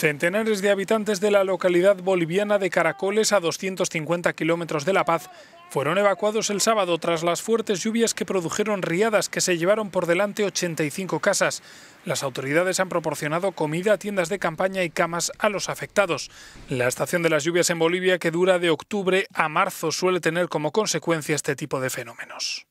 Centenares de habitantes de la localidad boliviana de Caracoles, a 250 kilómetros de La Paz, fueron evacuados el sábado tras las fuertes lluvias que produjeron riadas que se llevaron por delante 85 casas. Las autoridades han proporcionado comida, tiendas de campaña y camas a los afectados. La estación de las lluvias en Bolivia, que dura de octubre a marzo, suele tener como consecuencia este tipo de fenómenos.